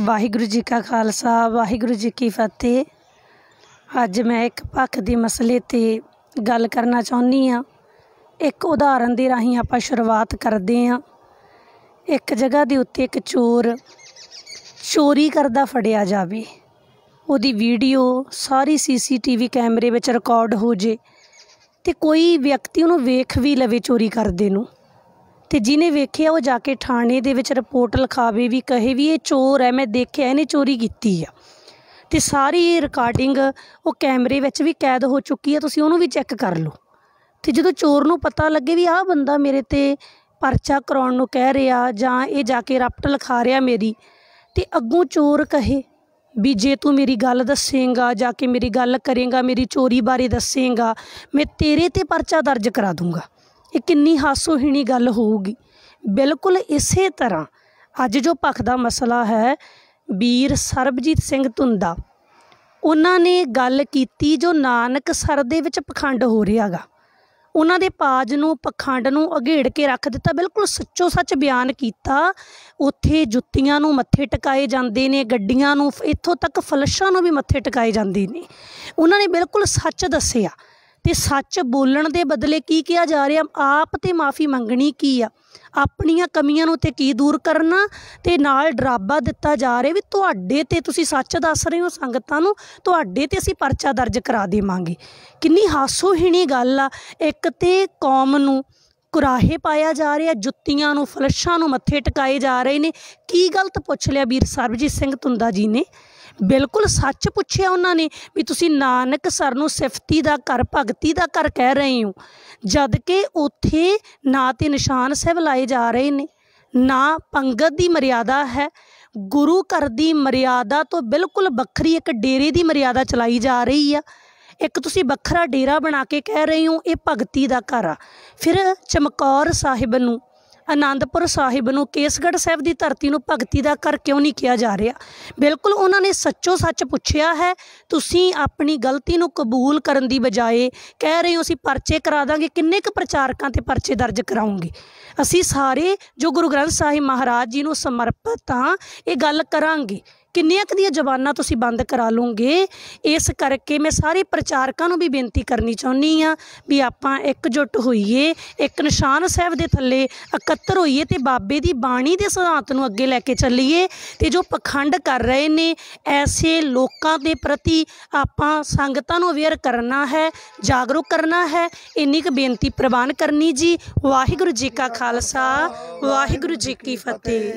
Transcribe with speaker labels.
Speaker 1: ਵਾਹਿਗੁਰੂ ਜੀ ਕਾ ਖਾਲਸਾ ਵਾਹਿਗੁਰੂ ਜੀ ਕੀ ਫਤਿਹ ਅੱਜ ਮੈਂ ਇੱਕ ਪੱਖ ਦੀ ਮਸਲੇ ਤੇ ਗੱਲ ਕਰਨਾ ਚਾਹੁੰਨੀ ਆ ਇੱਕ ਉਦਾਹਰਨ ਦੇ ਰਾਹੀਂ ਆਪਾਂ ਸ਼ੁਰੂਆਤ ਕਰਦੇ ਆ ਇੱਕ ਜਗ੍ਹਾ ਦੇ ਉੱਤੇ ਇੱਕ ਚੋਰ ਚੋਰੀ ਕਰਦਾ ਫੜਿਆ ਜਾਵੇ ਉਹਦੀ ਵੀਡੀਓ ਸਾਰੀ ਸੀਸੀਟੀਵੀ ਕੈਮਰੇ ਵਿੱਚ ਰਿਕਾਰਡ ਹੋ ਜੇ ਤੇ ਕੋਈ ਵਿਅਕਤੀ ਉਹਨੂੰ ਵੇਖ ਵੀ ਲਵੇ ਚੋਰੀ ਕਰਦੇ ਨੂੰ ਤੇ ਜਿਨੇ ਵੇਖਿਆ ਉਹ ਜਾ ਕੇ ਥਾਣੇ ਦੇ ਵਿੱਚ ਰਿਪੋਰਟ ਲਿਖਾਵੇ ਵੀ ਕਹੇ ਵੀ ਇਹ ਚੋਰ ਹੈ ਮੈਂ ਦੇਖਿਆ ਇਹਨੇ ਚੋਰੀ ਕੀਤੀ ਆ ਤੇ ਸਾਰੀ ਰਿਕਾਰਡਿੰਗ ਉਹ ਕੈਮਰੇ ਵਿੱਚ ਵੀ ਕੈਦ ਹੋ ਚੁੱਕੀ ਹੈ ਤੁਸੀਂ ਉਹਨੂੰ ਵੀ ਚੈੱਕ ਕਰ ਲਓ ਤੇ ਜਦੋਂ ਚੋਰ ਨੂੰ ਪਤਾ ਲੱਗੇ ਵੀ ਆਹ ਬੰਦਾ ਮੇਰੇ ਤੇ ਪਰਚਾ ਕਰਾਉਣ ਨੂੰ ਕਹਿ ਰਿਹਾ ਜਾਂ ਇਹ ਜਾ ਕੇ ਰਪਟ ਲਿਖਾ ਰਿਹਾ ਮੇਰੀ ਤੇ ਅੱਗੋਂ ਚੋਰ ਕਹੇ ਵੀ ਜੇ ਤੂੰ ਮੇਰੀ ਗੱਲ ਦੱਸੇਂਗਾ ਜਾ ਕੇ ਮੇਰੀ ਗੱਲ ਕਰੇਂਗਾ ਮੇਰੀ ਚੋਰੀ ਬਾਰੇ ਦੱਸੇਂਗਾ ਮੈਂ ਤੇਰੇ ਤੇ ਪਰਚਾ ਦਰਜ ਕਰਾ ਦੂੰਗਾ ਇਹ ਕਿੰਨੀ ਹਾਸੋਹੀਣੀ ਗੱਲ ਹੋਊਗੀ ਬਿਲਕੁਲ ਇਸੇ ਤਰ੍ਹਾਂ ਅੱਜ ਜੋ ਪੱਖ ਦਾ ਮਸਲਾ ਹੈ ਵੀਰ ਸਰਬਜੀਤ ਸਿੰਘ ਤੁੰਦਾ ਉਹਨਾਂ ਨੇ ਗੱਲ ਕੀਤੀ ਜੋ ਨਾਨਕ ਸਰ ਦੇ ਵਿੱਚ ਪਖੰਡ ਹੋ ਰਿਹਾਗਾ ਉਹਨਾਂ ਦੇ ਪਾਜ ਨੂੰ ਪਖੰਡ ਨੂੰ ਅਗੇੜ ਕੇ ਰੱਖ ਦਿੱਤਾ ਬਿਲਕੁਲ ਸੱਚੋ ਸੱਚ ਬਿਆਨ ਕੀਤਾ ਉੱਥੇ ਜੁੱਤੀਆਂ ਨੂੰ ਮੱਥੇ ਟਿਕਾਏ ਜਾਂਦੇ ਨੇ ਗੱਡੀਆਂ ਨੂੰ ਇੱਥੋਂ ਤੱਕ ਫਲਸ਼ਾਂ ਨੂੰ ਵੀ ਮੱਥੇ ਟਿਕਾਏ ਜਾਂਦੇ ਨੇ ਉਹਨਾਂ ਨੇ ਬਿਲਕੁਲ ਸੱਚ ਦੱਸਿਆ ਤੇ ਸੱਚ ਬੋਲਣ ਦੇ ਬਦਲੇ ਕੀ ਕਿਹਾ ਜਾ ਰਿਹਾ ਆਪ ਤੇ ਮਾਫੀ ਮੰਗਣੀ ਕੀ ਆ ਆਪਣੀਆਂ ਕਮੀਆਂ ਨੂੰ ਤੇ ਕੀ ਦੂਰ ਕਰਨਾ ਤੇ ਨਾਲ ਡਰਾਬਾ ਦਿੱਤਾ ਜਾ ਰਿਹਾ ਵੀ ਤੁਹਾਡੇ ਤੇ ਤੁਸੀਂ ਸੱਚ ਦੱਸ ਰਹੇ ਹੋ ਸੰਗਤਾਂ ਨੂੰ ਤੁਹਾਡੇ ਤੇ ਅਸੀਂ ਪਰਚਾ ਦਰਜ ਕਰਾ ਦੇਵਾਂਗੇ ਕਿੰਨੀ ਹਾਸੋਹੀਣੀ ਗੱਲ ਆ ਇੱਕ ਤੇ ਕੌਮ ਨੂੰ ਕੁਰਾਹੇ ਪਾਇਆ ਜਾ ਰਿਹਾ ਜੁੱਤੀਆਂ ਨੂੰ ਫਲਸ਼ਾਂ ਨੂੰ ਮੱਥੇ ਟਿਕਾਏ ਜਾ ਰਹੇ ਨੇ ਕੀ ਗਲਤ ਪੁੱਛ ਲਿਆ ਵੀਰ ਸਰਬਜੀਤ ਸਿੰਘ ਤੁੰਦਾ ਜੀ ਨੇ ਬਿਲਕੁਲ ਸੱਚ ਪੁੱਛਿਆ ਉਹਨਾਂ ਨੇ ਵੀ ਤੁਸੀਂ ਨਾਨਕ ਸਰ ਨੂੰ ਸਿਫਤੀ ਦਾ ਕਰ ਭਗਤੀ ਦਾ ਕਰ ਕਹਿ ਰਹੇ ਹੋ ਜਦ ਕਿ ਉਥੇ ਨਾ ਤੇ ਨਿਸ਼ਾਨ ਸਹਿਬ ਲਾਏ ਜਾ ਰਹੇ ਨੇ ਨਾ ਪੰਗਤ ਦੀ ਮਰਿਆਦਾ ਹੈ ਗੁਰੂ ਘਰ ਦੀ ਮਰਿਆਦਾ ਤੋਂ ਬਿਲਕੁਲ ਵੱਖਰੀ ਇੱਕ ਡੇਰੇ ਦੀ ਮਰਿਆਦਾ ਚਲਾਈ ਜਾ ਰਹੀ ਆ ਇੱਕ ਤੁਸੀਂ ਵੱਖਰਾ ਡੇਰਾ ਬਣਾ ਕੇ ਕਹਿ ਰਹੇ ਹੋ ਇਹ ਭਗਤੀ ਦਾ ਘਰ ਆ ਫਿਰ ਚਮਕੌਰ ਸਾਹਿਬ ਨੂੰ ਆਨੰਦਪੁਰ ਸਾਹਿਬ ਨੂੰ ਕੇਸਗੜ੍ਹ ਸਾਹਿਬ ਦੀ ਧਰਤੀ ਨੂੰ ਭਗਤੀ ਦਾ ਘਰ ਕਿਉਂ ਨਹੀਂ ਕਿਹਾ ਜਾ ਰਿਹਾ ਬਿਲਕੁਲ ਉਹਨਾਂ ਨੇ ਸੱਚੋ ਸੱਚ ਪੁੱਛਿਆ ਹੈ ਤੁਸੀਂ ਆਪਣੀ ਗਲਤੀ ਨੂੰ ਕਬੂਲ ਕਰਨ ਦੀ ਬਜਾਏ ਕਹਿ ਰਹੇ ਹੋ ਅਸੀਂ ਪਰਚੇ ਕਰਾ ਦਾਂਗੇ ਕਿੰਨੇ ਕੁ ਪ੍ਰਚਾਰਕਾਂ ਤੇ ਪਰਚੇ ਦਰਜ ਕਰਾਉਂਗੇ ਅਸੀਂ ਸਾਰੇ ਜੋ ਗੁਰੂ ਗ੍ਰੰਥ ਸਾਹਿਬ ਮਹਾਰਾਜ ਜੀ ਨੂੰ ਸਮਰਪਿਤ ਹਾਂ ਇਹ ਗੱਲ ਕਰਾਂਗੇ ਕਿੰਨੀਆਂ ਕੁ ਦੀਆਂ ਜ਼ਬਾਨਾਂ ਤੁਸੀਂ ਬੰਦ ਕਰਾ ਲੋਗੇ ਇਸ ਕਰਕੇ ਮੈਂ ਸਾਰੇ ਪ੍ਰਚਾਰਕਾਂ ਨੂੰ ਵੀ ਬੇਨਤੀ ਕਰਨੀ ਚਾਹੁੰਨੀ ਆ ਵੀ ਆਪਾਂ ਜੁੱਟ ਹੋਈਏ ਇੱਕ ਨਿਸ਼ਾਨ ਸਾਹਿਬ ਦੇ ਥੱਲੇ ਇਕੱਤਰ ਹੋਈਏ ਤੇ ਬਾਬੇ ਦੀ ਬਾਣੀ ਦੇ ਸਿਧਾਂਤ ਨੂੰ ਅੱਗੇ ਲੈ ਕੇ ਚੱਲੀਏ ਤੇ ਜੋ ਪਖੰਡ ਕਰ ਰਹੇ ਨੇ ਐਸੇ ਲੋਕਾਂ ਦੇ ਪ੍ਰਤੀ ਆਪਾਂ ਸੰਗਤਾਂ ਨੂੰ ਅਵੇਅਰ ਕਰਨਾ ਹੈ ਜਾਗਰੂਕ ਕਰਨਾ ਹੈ ਇੰਨੀ ਕੁ ਬੇਨਤੀ ਪ੍ਰਵਾਨ ਕਰਨੀ ਜੀ ਵਾਹਿਗੁਰੂ ਜੀ ਕਾ ਖਾਲਸਾ ਵਾਹਿਗੁਰੂ ਜੀ ਕੀ ਫਤਿਹ